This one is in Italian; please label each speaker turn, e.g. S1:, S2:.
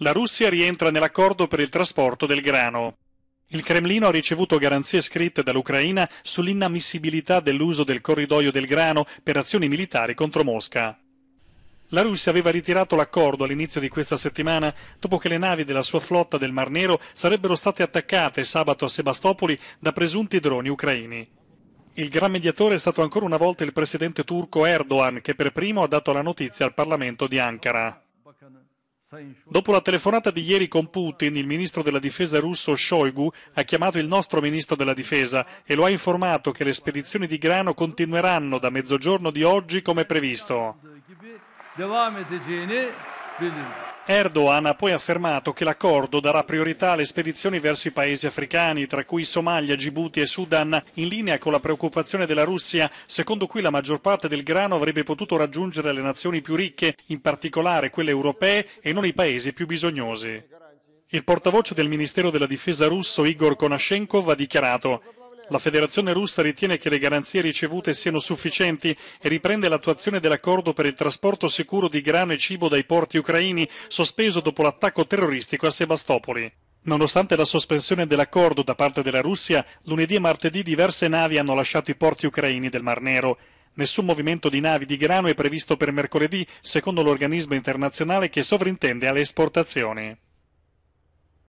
S1: La Russia rientra nell'accordo per il trasporto del grano. Il Cremlino ha ricevuto garanzie scritte dall'Ucraina sull'inammissibilità dell'uso del corridoio del grano per azioni militari contro Mosca. La Russia aveva ritirato l'accordo all'inizio di questa settimana dopo che le navi della sua flotta del Mar Nero sarebbero state attaccate sabato a Sebastopoli da presunti droni ucraini. Il gran mediatore è stato ancora una volta il presidente turco Erdogan che per primo ha dato la notizia al Parlamento di Ankara. Dopo la telefonata di ieri con Putin, il ministro della difesa russo Shoigu ha chiamato il nostro ministro della difesa e lo ha informato che le spedizioni di grano continueranno da mezzogiorno di oggi come previsto. Erdogan ha poi affermato che l'accordo darà priorità alle spedizioni verso i paesi africani, tra cui Somalia, Djibouti e Sudan, in linea con la preoccupazione della Russia, secondo cui la maggior parte del grano avrebbe potuto raggiungere le nazioni più ricche, in particolare quelle europee, e non i paesi più bisognosi. Il portavoce del Ministero della Difesa russo Igor Konashenkov ha dichiarato la Federazione russa ritiene che le garanzie ricevute siano sufficienti e riprende l'attuazione dell'accordo per il trasporto sicuro di grano e cibo dai porti ucraini, sospeso dopo l'attacco terroristico a Sebastopoli. Nonostante la sospensione dell'accordo da parte della Russia, lunedì e martedì diverse navi hanno lasciato i porti ucraini del Mar Nero. Nessun movimento di navi di grano è previsto per mercoledì, secondo l'organismo internazionale che sovrintende alle esportazioni.